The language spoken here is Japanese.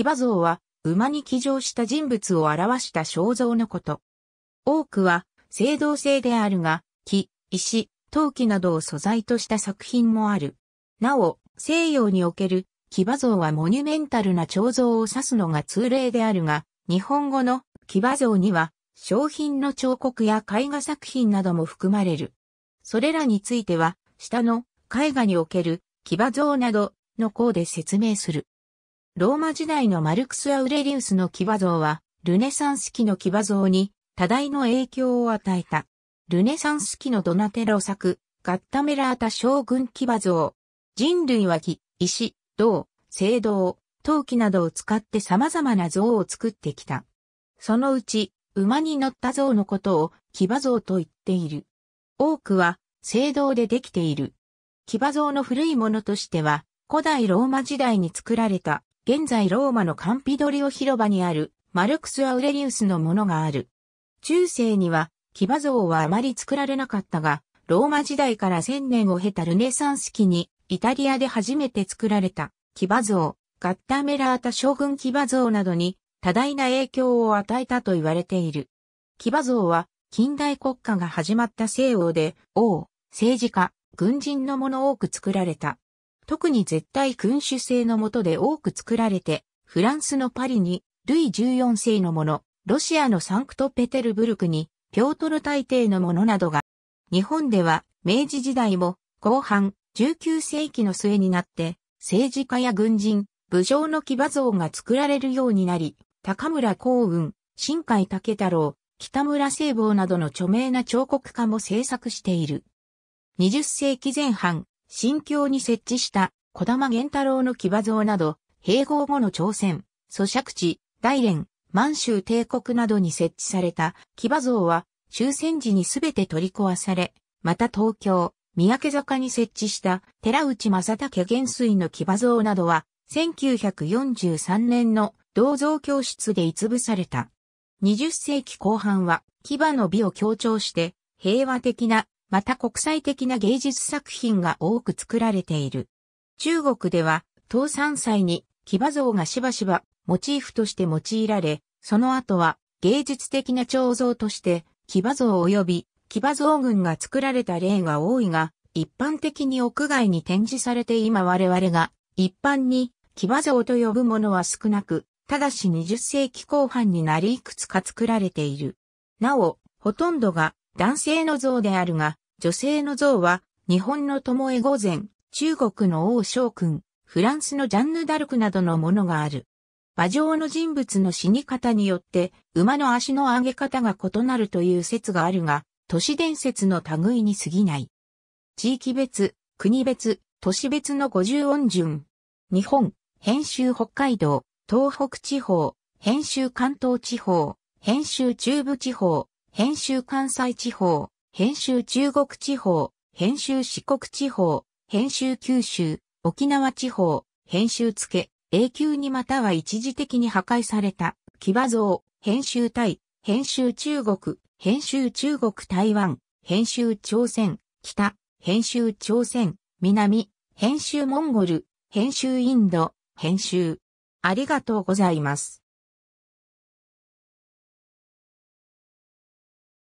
騎馬像は、馬に騎乗した人物を表した肖像のこと。多くは、青銅製であるが、木、石、陶器などを素材とした作品もある。なお、西洋における騎馬像はモニュメンタルな彫像を指すのが通例であるが、日本語の騎馬像には、商品の彫刻や絵画作品なども含まれる。それらについては、下の絵画における騎馬像などの項で説明する。ローマ時代のマルクス・アウレリウスの騎馬像は、ルネサンス期の騎馬像に多大の影響を与えた。ルネサンス期のドナテロ作、ガッタメラータ将軍騎馬像。人類は木、石、銅、青銅、陶器などを使って様々な像を作ってきた。そのうち、馬に乗った像のことを騎馬像と言っている。多くは青銅でできている。騎馬像の古いものとしては、古代ローマ時代に作られた現在ローマのカンピドリオ広場にあるマルクス・アウレリウスのものがある。中世には騎馬像はあまり作られなかったが、ローマ時代から千年を経たルネサンス期にイタリアで初めて作られた騎馬像、ガッタメラータ将軍騎馬像などに多大な影響を与えたと言われている。騎馬像は近代国家が始まった西欧で王、政治家、軍人のもの多く作られた特に絶対君主制の下で多く作られて、フランスのパリに、ルイ14世のもの、ロシアのサンクトペテルブルクに、ピョートル大帝のものなどが、日本では明治時代も後半19世紀の末になって、政治家や軍人、武将の騎馬像が作られるようになり、高村光雲、新海武太郎、北村聖望などの著名な彫刻家も制作している。20世紀前半、新京に設置した小玉源太郎の騎馬像など、併合後の朝鮮、蘇借地、大連、満州帝国などに設置された騎馬像は終戦時にすべて取り壊され、また東京、三宅坂に設置した寺内正武元帥の騎馬像などは、1943年の銅像教室で逸部された。20世紀後半は、騎馬の美を強調して、平和的なまた国際的な芸術作品が多く作られている。中国では、東山祭に騎馬像がしばしばモチーフとして用いられ、その後は芸術的な彫像として騎馬像及び騎馬像群が作られた例が多いが、一般的に屋外に展示されて今我々が一般に騎馬像と呼ぶものは少なく、ただし20世紀後半になりいくつか作られている。なお、ほとんどが男性の像であるが、女性の像は、日本の巴御前、中国の王将君、フランスのジャンヌ・ダルクなどのものがある。馬上の人物の死に方によって、馬の足の上げ方が異なるという説があるが、都市伝説の類に過ぎない。地域別、国別、都市別の五十音順。日本、編集北海道、東北地方、編集関東地方、編集中部地方、編集関西地方、編集中国地方、編集四国地方、編集九州、沖縄地方、編集付け、永久にまたは一時的に破壊された、騎馬像、編集隊、編集中国、編集中国台湾、編集朝鮮、北、編集朝鮮、南、編集モンゴル、編集インド、編集。ありがとうございます。